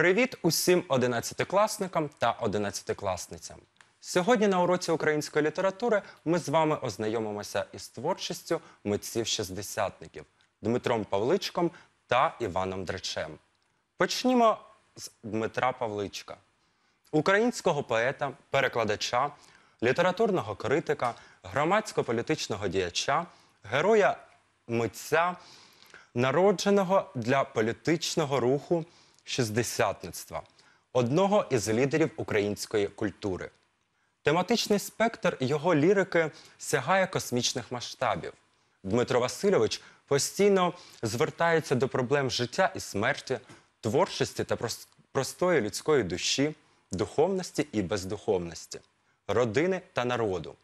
Привіт усім одинадцятикласникам та одинадцятикласницям! Сьогодні на уроці української літератури ми з вами ознайомимося із творчістю митців шістдесятників Дмитром Павличком та Іваном Дречем. Почнімо з Дмитра Павличка, українського поета, перекладача, літературного критика, громадсько-політичного діяча, героя митця, народженого для політичного руху шістдесятництва, одного із лідерів української культури. Тематичний спектр його лірики сягає космічних масштабів. Дмитро Васильович постійно звертається до проблем життя і смерті, творчості та простої людської душі, духовності і бездуховності, родини та народу,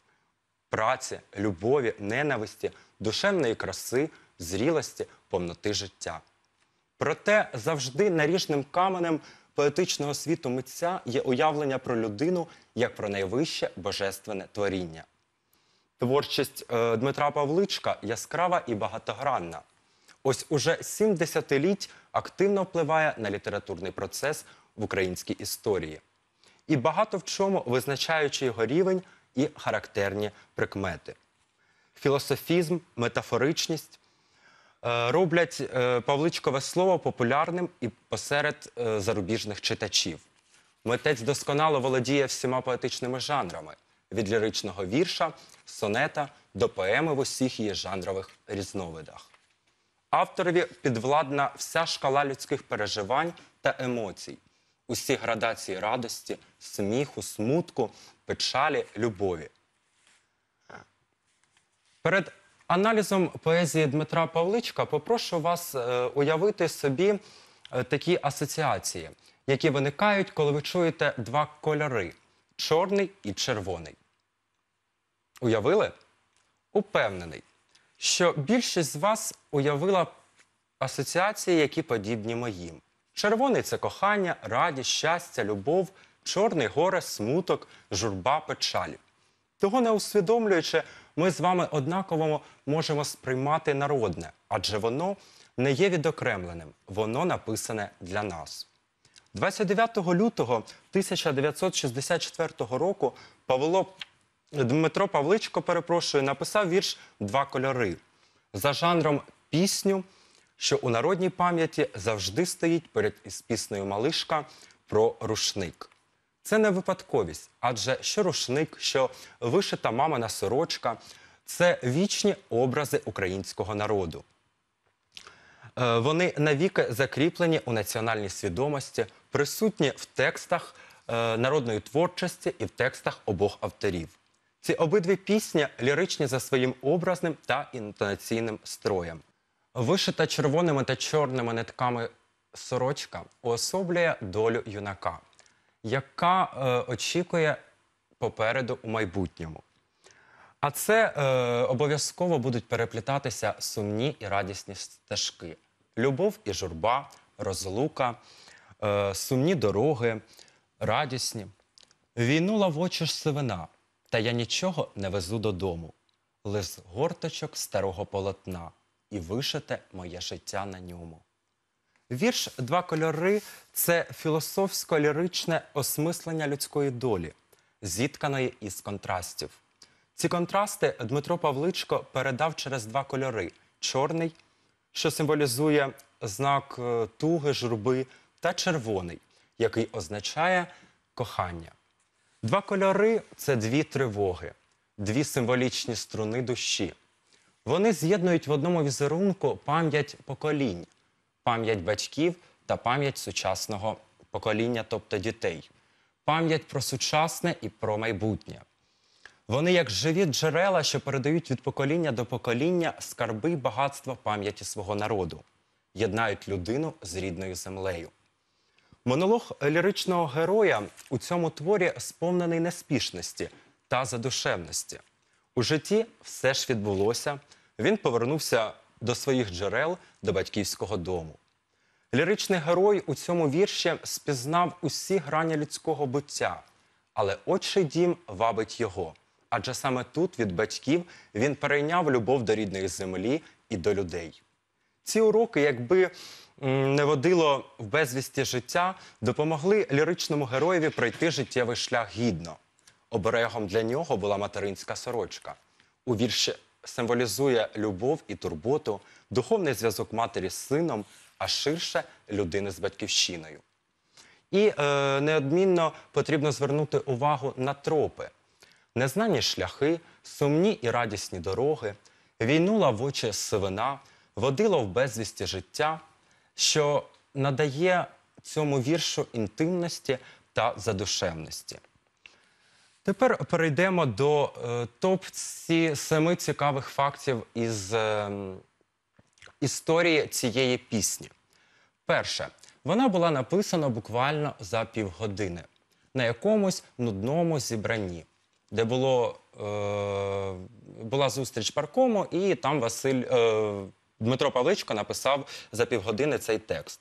праці, любові, ненависті, душевної краси, зрілості, повноти життя. Проте завжди наріжним каменем поетичного світу митця є уявлення про людину як про найвище божественне творіння. Творчість е, Дмитра Павличка яскрава і багатогранна. Ось уже сім десятиліть активно впливає на літературний процес в українській історії. І багато в чому визначаючи його рівень і характерні прикмети. Філософізм, метафоричність, Е, роблять е, Павличкове слово популярним і посеред е, зарубіжних читачів. Митець досконало володіє всіма поетичними жанрами від ліричного вірша, сонета до поеми в усіх її жанрових різновидах. Авторові підвладна вся шкала людських переживань та емоцій, усі градації радості, сміху, смутку, печалі, любові. Перед Аналізом поезії Дмитра Павличка попрошу вас е, уявити собі е, такі асоціації, які виникають, коли ви чуєте два кольори чорний і червоний. Уявили? Упевнений, що більшість з вас уявила асоціації, які подібні моїм. Червоний це кохання, радість, щастя, любов, чорний горе, смуток, журба, печаль. Того не усвідомлюючи, ми з вами однаково можемо сприймати народне, адже воно не є відокремленим, воно написане для нас. 29 лютого 1964 року Павло Дмитро Павличко перепрошую написав вірш Два кольори за жанром пісню, що у народній пам'яті завжди стоїть поряд із піснею Малишка про рушник. Це не випадковість, адже що рушник, що вишита мамина сорочка це вічні образи українського народу. Е, вони навіки закріплені у національній свідомості, присутні в текстах е, народної творчості і в текстах обох авторів. Ці обидві пісні ліричні за своїм образним та інтонаційним строєм. Вишита червоними та чорними нитками сорочка уособлює долю юнака яка е, очікує попереду у майбутньому. А це е, обов'язково будуть переплітатися сумні і радісні стежки: любов і журба, розлука, е, сумні дороги, радісні. Війнула в очі сивина, та я нічого не везу додому. Лиз горточок старого полотна, і вишите моє життя на ньому. Вірш Два кольори це філософсько-ліричне осмислення людської долі, зітканої із контрастів. Ці контрасти Дмитро Павличко передав через два кольори: чорний, що символізує знак е, туги, журби, та червоний, який означає кохання. Два кольори це дві тривоги, дві символічні струни душі. Вони з'єднують в одному візерунку пам'ять поколінь пам'ять батьків та пам'ять сучасного покоління, тобто дітей, пам'ять про сучасне і про майбутнє. Вони як живі джерела, що передають від покоління до покоління скарби і багатства пам'яті свого народу, єднають людину з рідною землею. Монолог ліричного героя у цьому творі сповнений неспішності та задушевності. У житті все ж відбулося. Він повернувся до своїх джерел, до батьківського дому. Ліричний герой у цьому вірші спізнав усі грані людського буття, але отчий дім вабить його. Адже саме тут від батьків він перейняв любов до рідної землі і до людей. Ці уроки, якби не водило в безвісті життя, допомогли ліричному героєві пройти життєвий шлях гідно. Оберегом для нього була материнська сорочка. У вірші символізує любов і турботу, духовний зв'язок матері з сином, а ширше людини з батьківщиною. І е, неодмінно потрібно звернути увагу на тропи, незнані шляхи, сумні і радісні дороги, війнула в очі сивина, водила в безвісті життя, що надає цьому віршу інтимності та задушевності. Тепер перейдемо до е, топ семи цікавих фактів із е, історії цієї пісні. Перше, вона була написана буквально за півгодини на якомусь нудному зібранні, де було, е, була зустріч паркому, і там Василь е, Дмитро Павличко написав за півгодини цей текст.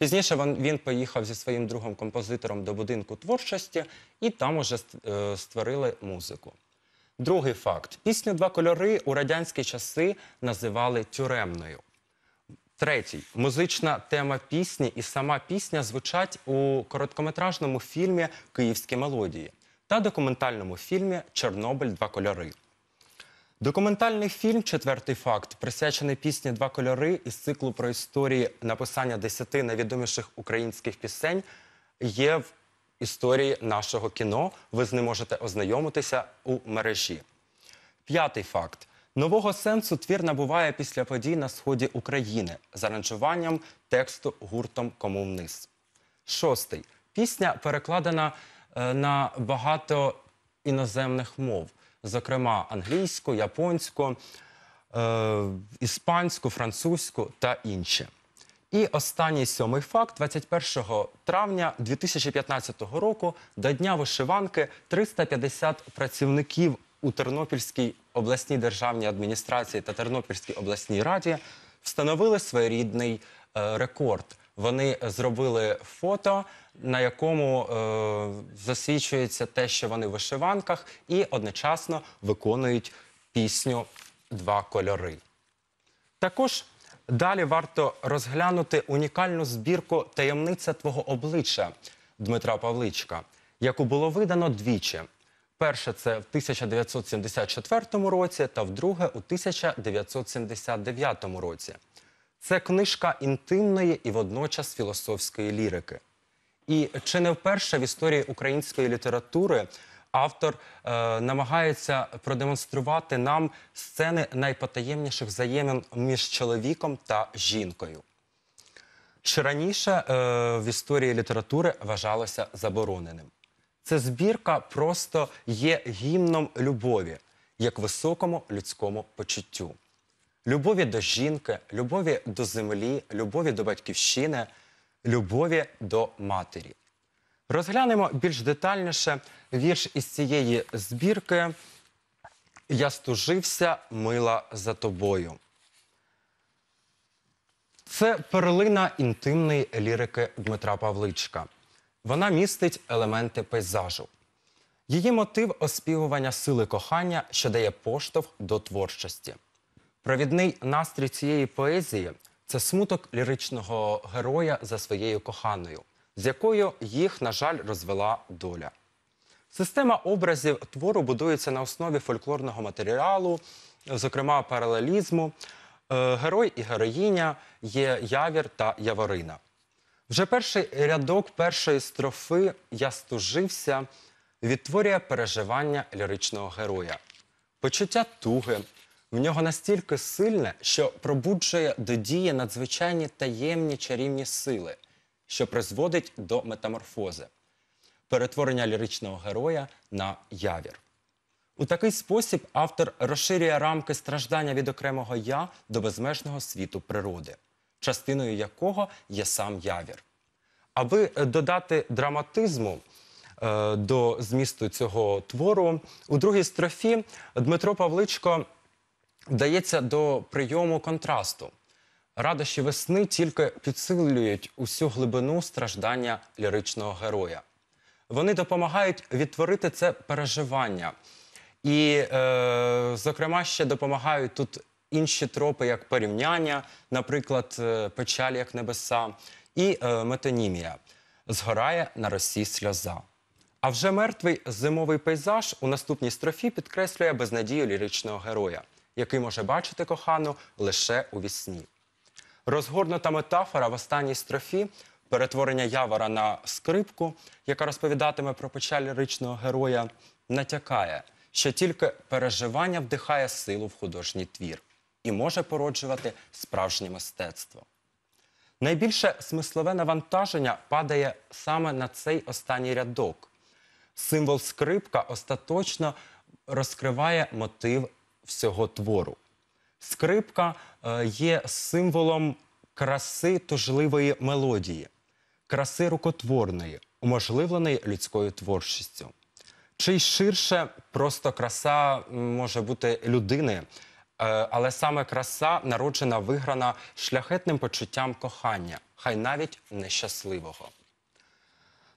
Пізніше він поїхав зі своїм другом композитором до будинку творчості і там уже е, створили музику. Другий факт: пісню Два кольори у радянські часи називали тюремною. Третій музична тема пісні і сама пісня звучать у короткометражному фільмі Київські мелодії та документальному фільмі Чорнобиль Два кольори. Документальний фільм Четвертий факт присвячений пісні Два кольори із циклу про історії написання десяти найвідоміших українських пісень. Є в історії нашого кіно. Ви з ним можете ознайомитися у мережі. П'ятий факт: нового сенсу твір набуває після подій на сході України з аранжуванням тексту гуртом Кому вниз. Шостий пісня перекладена е, на багато іноземних мов зокрема англійську, японську, е, іспанську, французьку та інші. І останній сьомий факт 21 травня 2015 року до дня вишиванки 350 працівників у Тернопільській обласній державній адміністрації та Тернопільській обласній раді встановили своєрідний е, рекорд. Вони зробили фото, на якому е, засвідчується те, що вони в вишиванках, і одночасно виконують пісню Два кольори. Також далі варто розглянути унікальну збірку Таємниця твого обличчя Дмитра Павличка, яку було видано двічі. Перше це в 1974 році, та вдруге у 1979 році. Це книжка інтимної і водночас філософської лірики. І чи не вперше в історії української літератури автор е, намагається продемонструвати нам сцени найпотаємніших взаємин між чоловіком та жінкою? Чи раніше е, в історії літератури вважалося забороненим? Це збірка просто є гімном любові як високому людському почуттю любові до жінки, любові до землі, любові до батьківщини, любові до матері. Розглянемо більш детальніше вірш із цієї збірки. Я стужився мила за тобою. Це перлина інтимної лірики Дмитра Павличка. Вона містить елементи пейзажу. Її мотив оспівування сили кохання, що дає поштовх до творчості. Провідний настрій цієї поезії це смуток ліричного героя за своєю коханою, з якою їх, на жаль, розвела доля. Система образів твору будується на основі фольклорного матеріалу, зокрема паралелізму. Е, герой і героїня є явір та яворина. Вже перший рядок першої строфи Я стужився відтворює переживання ліричного героя, почуття туги, в нього настільки сильне, що пробуджує до дії надзвичайні таємні чарівні сили, що призводить до метаморфози, перетворення ліричного героя на явір. У такий спосіб автор розширює рамки страждання від окремого я до безмежного світу природи, частиною якого є сам явір. Аби е, додати драматизму е, до змісту цього твору, у другій строфі Дмитро Павличко. Вдається до прийому контрасту. Радощі весни тільки підсилюють усю глибину страждання ліричного героя. Вони допомагають відтворити це переживання. І, е, зокрема, ще допомагають тут інші тропи, як порівняння, наприклад, е, печаль як небеса, і е, метонімія згорає на росі сльоза. А вже мертвий зимовий пейзаж у наступній строфі підкреслює безнадію ліричного героя який може бачити кохану лише у вісні. Розгорнута метафора в останній строфі перетворення явора на скрипку, яка розповідатиме про печаль ліричного героя, натякає, що тільки переживання вдихає силу в художній твір і може породжувати справжнє мистецтво. Найбільше смислове навантаження падає саме на цей останній рядок. Символ скрипка остаточно розкриває мотив всього твору. Скрипка е, є символом краси тужливої мелодії, краси рукотворної, уможливленої людською творчістю. Чи ширше просто краса може бути людини, е, але саме краса народжена, виграна шляхетним почуттям кохання, хай навіть нещасливого.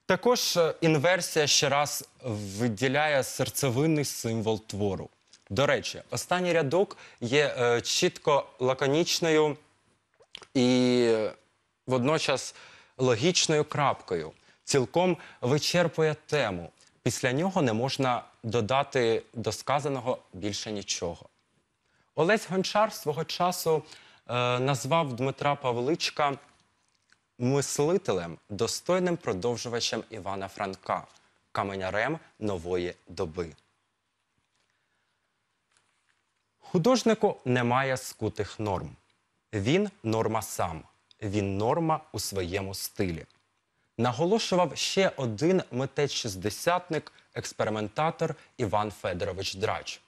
Також е, інверсія ще раз виділяє серцевинний символ твору. До речі, останній рядок є е, чітко лаконічною і водночас логічною крапкою. Цілком вичерпує тему. Після нього не можна додати до сказаного більше нічого. Олесь Гончар свого часу е, назвав Дмитра Павличка мислителем, достойним продовжувачем Івана Франка, каменярем нової доби. Художнику немає скутих норм. Він норма сам, він норма у своєму стилі. Наголошував ще один митець шістдесятник, експериментатор Іван Федорович Драч.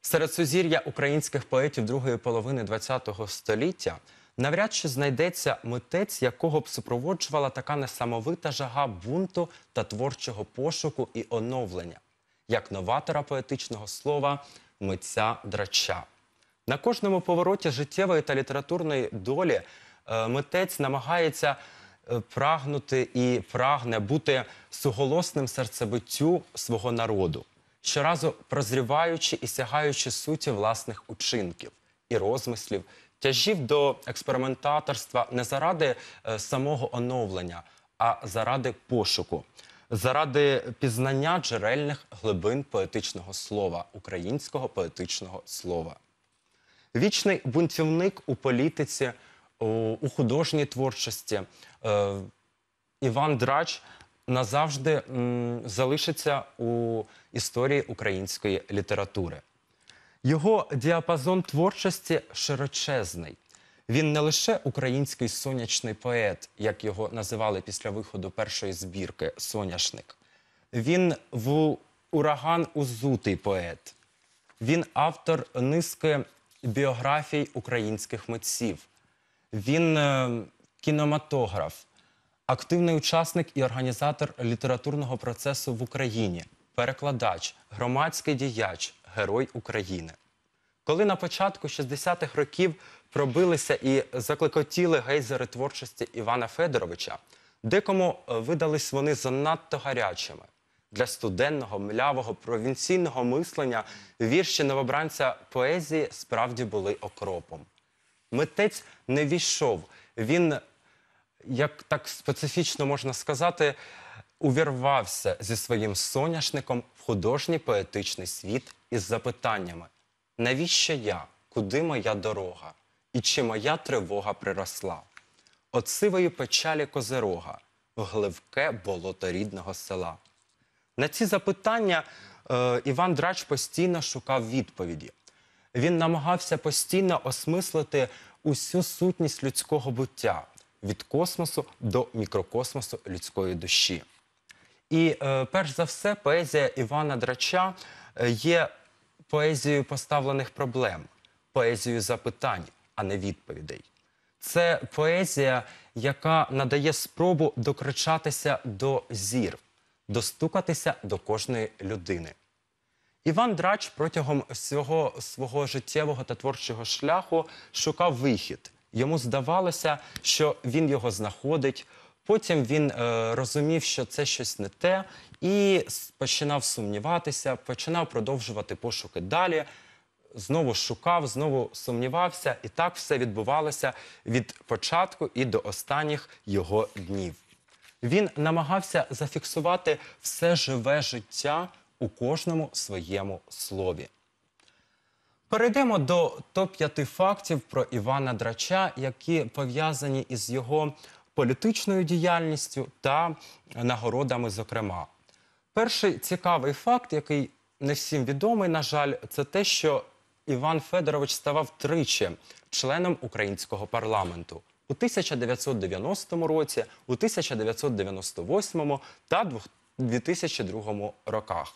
Серед сузір'я українських поетів другої половини ХХ століття навряд чи знайдеться митець, якого б супроводжувала така несамовита жага бунту та творчого пошуку і оновлення, як новатора поетичного слова митця драча. На кожному повороті життєвої та літературної долі е, митець намагається е, прагнути і прагне бути суголосним серцебиттю свого народу, щоразу прозріваючи і сягаючи суті власних учинків і розмислів, тяжів до експериментаторства не заради е, самого оновлення, а заради пошуку заради пізнання джерельних глибин поетичного слова, українського поетичного слова. Вічний бунтівник у політиці, у художній творчості е, Іван Драч назавжди залишиться у історії української літератури. Його діапазон творчості широчезний. Він не лише український сонячний поет, як його називали після виходу першої збірки Соняшник. Він в ураган узутий поет. Він автор низки біографій українських митців. Він е, кінематограф, активний учасник і організатор літературного процесу в Україні, перекладач, громадський діяч, герой України. Коли на початку 60-х років пробилися і закликотіли гейзери творчості Івана Федоровича, декому е, видались вони занадто гарячими для студенного, млявого, провінційного мислення вірші новобранця поезії справді були окропом. Митець не війшов. Він, як так специфічно можна сказати, увірвався зі своїм соняшником в художній поетичний світ із запитаннями: навіщо я? Куди моя дорога? і чи моя тривога приросла? От сивої печалі козирога в гливке болото рідного села. На ці запитання е, Іван Драч постійно шукав відповіді. Він намагався постійно осмислити усю сутність людського буття від космосу до мікрокосмосу людської душі. І е, перш за все, поезія Івана Драча е, є поезією поставлених проблем, поезією запитань а не відповідей. Це поезія, яка надає спробу докричатися до зір, достукатися до кожної людини. Іван Драч протягом всього свого життєвого та творчого шляху шукав вихід. Йому здавалося, що він його знаходить. Потім він е, розумів, що це щось не те, і починав сумніватися, починав продовжувати пошуки далі знову шукав, знову сумнівався, і так все відбувалося від початку і до останніх його днів. Він намагався зафіксувати все живе життя у кожному своєму слові. Перейдемо до топ 5 фактів про Івана Драча, які пов'язані із його політичною діяльністю та нагородами. Зокрема, перший цікавий факт, який не всім відомий, на жаль, це те, що Іван Федорович ставав тричі членом українського парламенту у 1990 році, у 1998 та 2002 роках.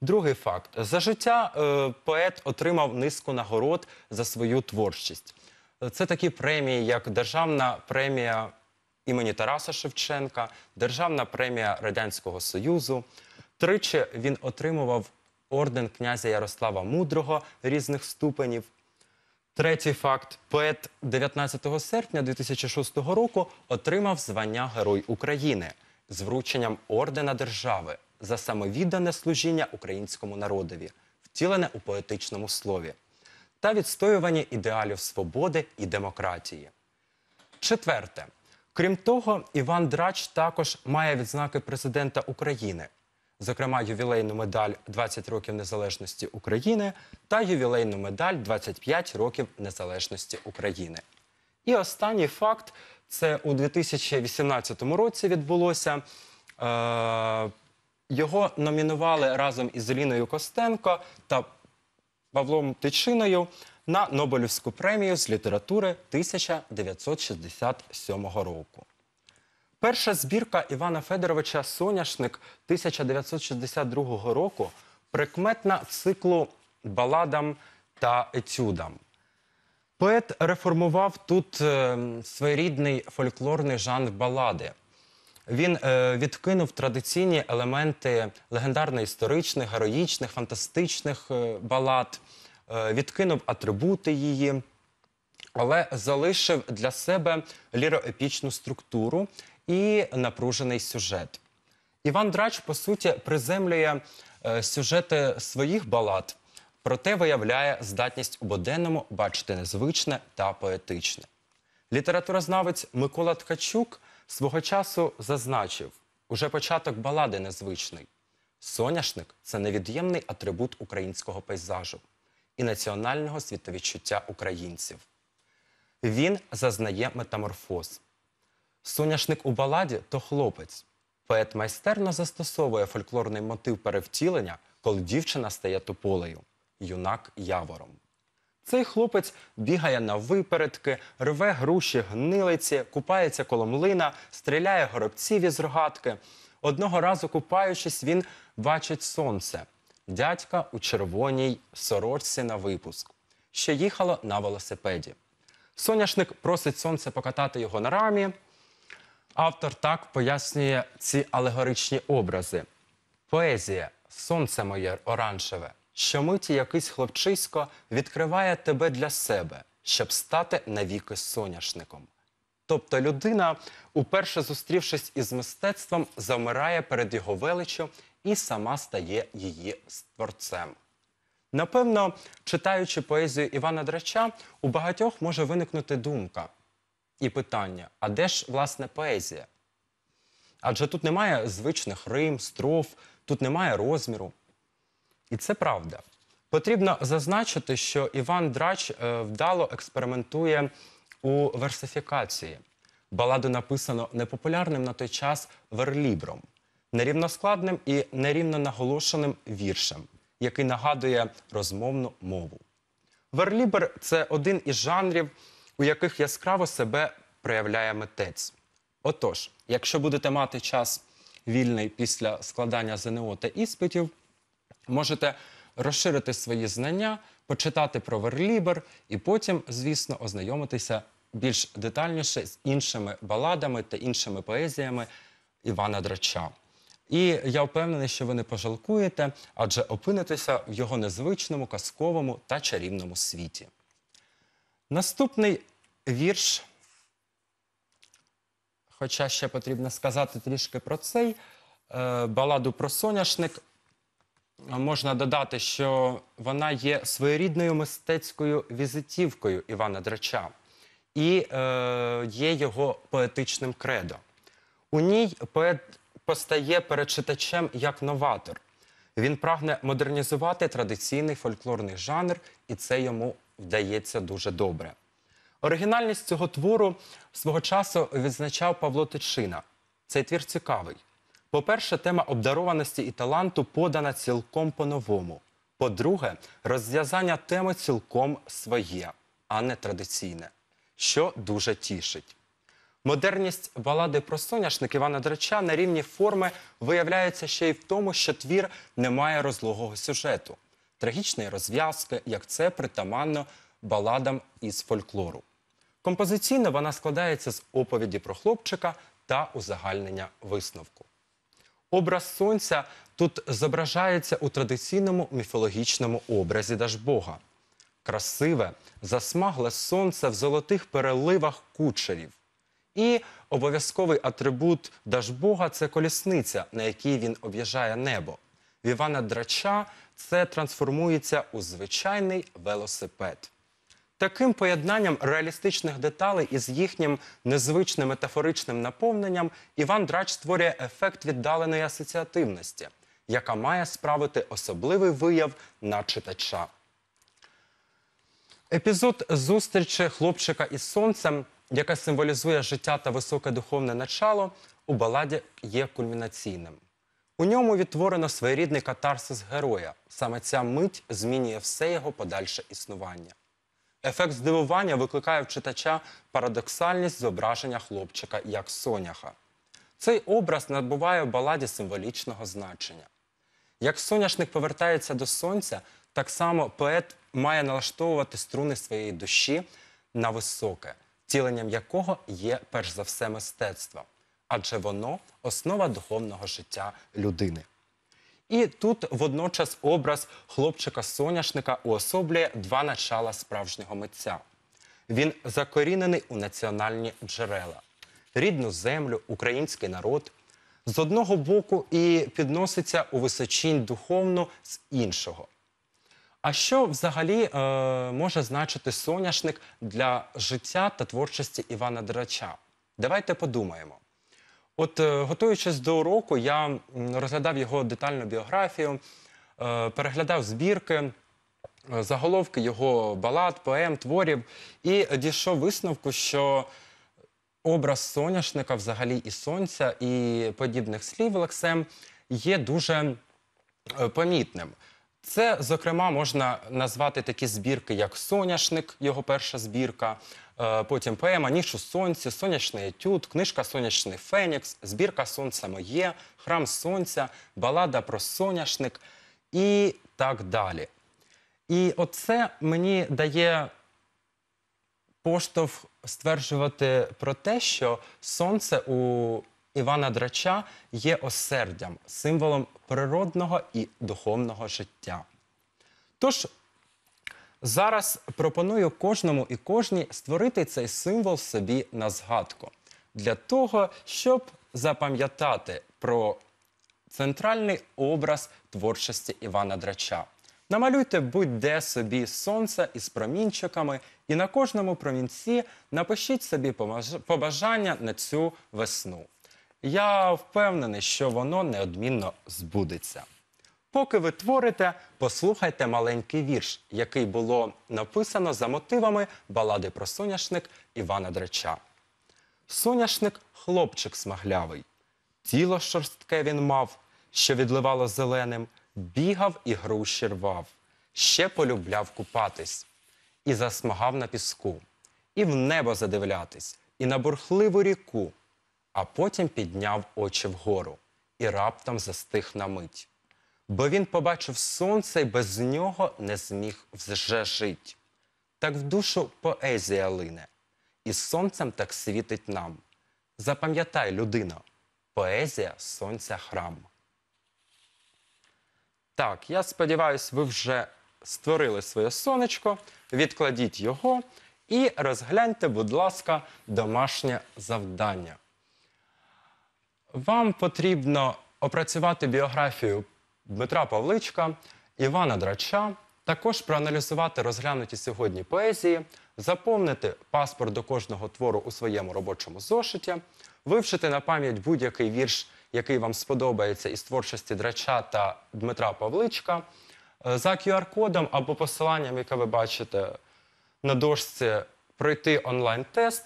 Другий факт: за життя е, поет отримав низку нагород за свою творчість. Це такі премії, як Державна премія імені Тараса Шевченка, Державна премія Радянського Союзу. Тричі він отримував орден князя Ярослава Мудрого різних ступенів. Третій факт: поет 19 серпня 2006 року отримав звання Герой України з врученням ордена держави за самовіддане служіння українському народові, втілене у поетичному слові, та відстоювання ідеалів свободи і демократії. Четверте, крім того, Іван Драч також має відзнаки президента України зокрема ювілейну медаль «20 років незалежності України та ювілейну медаль «25 років незалежності України. І останній факт це у 2018 році відбулося. Е, його номінували разом із Ліною Костенко та Павлом Тичиною на Нобелівську премію з літератури 1967 року. Перша збірка Івана Федоровича Соняшник 1962 року прикметна циклу баладам та етюдам. Поет реформував тут е, своєрідний фольклорний жанр балади. Він е, відкинув традиційні елементи легендарно-історичних, героїчних, фантастичних е, балад, відкинув атрибути її, але залишив для себе ліроепічну структуру, і напружений сюжет. Іван Драч, по суті, приземлює е, сюжети своїх балад, проте виявляє здатність у буденному бачити незвичне та поетичне. Літературознавець Микола Ткачук свого часу зазначив, уже початок балади незвичний. Соняшник це невід'ємний атрибут українського пейзажу і національного світовідчуття українців. Він зазнає метаморфоз. Соняшник у баладі то хлопець. Поет майстерно застосовує фольклорний мотив перевтілення, коли дівчина стає тополею, юнак явором. Цей хлопець бігає на випередки, рве груші гнилиці, купається коло млина, стріляє горобців із рогатки. Одного разу, купаючись, він бачить сонце. Дядька у червоній сорочці на випуск, що їхало на велосипеді. Соняшник просить сонце покатати його на рамі. Автор так пояснює ці алегоричні образи. Поезія, сонце моє оранжеве, що миті якийсь хлопчисько відкриває тебе для себе, щоб стати навіки соняшником. Тобто людина, уперше зустрівшись із мистецтвом, замирає перед його величчю і сама стає її створцем. Напевно, читаючи поезію Івана Драча, у багатьох може виникнути думка. І питання: а де ж власне поезія? Адже тут немає звичних рим, строф, тут немає розміру. І це правда. Потрібно зазначити, що Іван Драч е, вдало експериментує у версифікації. Баладу написано непопулярним на той час верлібром, нерівноскладним і нерівно наголошеним віршем, який нагадує розмовну мову. Верлібр це один із жанрів у яких яскраво себе проявляє митець. Отож, якщо будете мати час вільний після складання ЗНО та іспитів, можете розширити свої знання, почитати про верлібер і потім, звісно, ознайомитися більш детальніше з іншими баладами та іншими поезіями Івана Драча. І я впевнений, що ви не пожалкуєте, адже опинитеся в його незвичному казковому та чарівному світі. Наступний вірш. Хоча ще потрібно сказати трішки про цей е, баладу про соняшник. Можна додати, що вона є своєрідною мистецькою візитівкою Івана Драча і е, є його поетичним кредо. У ній поет постає перед читачем як новатор. Він прагне модернізувати традиційний фольклорний жанр, і це йому вдається дуже добре. Оригінальність цього твору свого часу відзначав Павло Тичина. Цей твір цікавий. По-перше, тема обдарованості і таланту подана цілком по-новому. По-друге, розв'язання теми цілком своє, а не традиційне, що дуже тішить. Модерність балади про соняшник Івана Драча на рівні форми виявляється ще й в тому, що твір не має розлогого сюжету, трагічної розв'язки, як це притаманно баладам із фольклору. Композиційно вона складається з оповіді про хлопчика та узагальнення висновку. Образ сонця тут зображається у традиційному міфологічному образі Дажбога. Красиве, засмагле сонце в золотих переливах кучерів. І обов'язковий атрибут Дажбога це колісниця, на якій він об'їжджає небо. В Івана Драча це трансформується у звичайний велосипед. Таким поєднанням реалістичних деталей із їхнім незвичним метафоричним наповненням Іван Драч створює ефект віддаленої асоціативності, яка має справити особливий вияв на читача. Епізод зустрічі хлопчика із сонцем, яка символізує життя та високе духовне начало, у баладі є кульмінаційним. У ньому відтворено своєрідний катарсис героя. Саме ця мить змінює все його подальше існування. Ефект здивування викликає в читача парадоксальність зображення хлопчика як соняха. Цей образ набуває в баладі символічного значення. Як соняшник повертається до сонця, так само поет має налаштовувати струни своєї душі на високе, тіленням якого є перш за все мистецтво, адже воно основа духовного життя людини. І тут водночас образ хлопчика-соняшника уособлює два начала справжнього митця. Він закорінений у національні джерела, рідну землю, український народ з одного боку і підноситься у височінь духовну з іншого. А що взагалі е, може значити соняшник для життя та творчості Івана Драча? Давайте подумаємо. От, е, готуючись до уроку, я розглядав його детальну біографію, е, переглядав збірки, е, заголовки його балад, поем, творів і дійшов висновку, що образ соняшника, взагалі, і сонця, і подібних слів Лексем є дуже помітним. Це, зокрема, можна назвати такі збірки, як Соняшник, його перша збірка, Е, потім поема Нішу у сонці, сонячний етюд, книжка Сонячний Фенікс, збірка Сонця моє, храм сонця, балада про соняшник і так далі. І оце мені дає поштовх стверджувати про те, що сонце у Івана Драча є осердям, символом природного і духовного життя. Тож Зараз пропоную кожному і кожній створити цей символ собі на згадку для того, щоб запам'ятати про центральний образ творчості Івана Драча. Намалюйте будь-де собі сонце із промінчиками, і на кожному промінці напишіть собі побажання на цю весну. Я впевнений, що воно неодмінно збудеться. Поки ви творите, послухайте маленький вірш, який було написано за мотивами балади про соняшник Івана Дреча. Соняшник хлопчик смаглявий. Тіло шорстке він мав, що відливало зеленим, бігав і груші рвав, ще полюбляв купатись, і засмагав на піску, і в небо задивлятись, і на бурхливу ріку, а потім підняв очі вгору і раптом застиг на мить бо він побачив сонце і без нього не зміг вже жить. Так в душу поезія лине, і сонцем так світить нам. Запам'ятай, людино, поезія сонця храм. Так, я сподіваюся, ви вже створили своє сонечко, відкладіть його і розгляньте, будь ласка, домашнє завдання. Вам потрібно опрацювати біографію Дмитра Павличка, Івана Драча, також проаналізувати розглянуті сьогодні поезії, заповнити паспорт до кожного твору у своєму робочому зошиті, вивчити на пам'ять будь-який вірш, який вам сподобається із творчості Драча та Дмитра Павличка. Е, за QR-кодом або посиланням, яке ви бачите на дошці, пройти онлайн-тест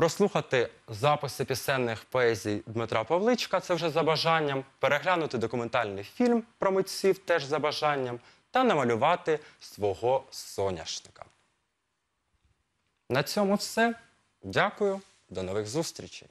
прослухати записи пісенних поезій Дмитра Павличка, це вже за бажанням, переглянути документальний фільм про митців теж за бажанням, та намалювати свого соняшника. На цьому все. Дякую, до нових зустрічей.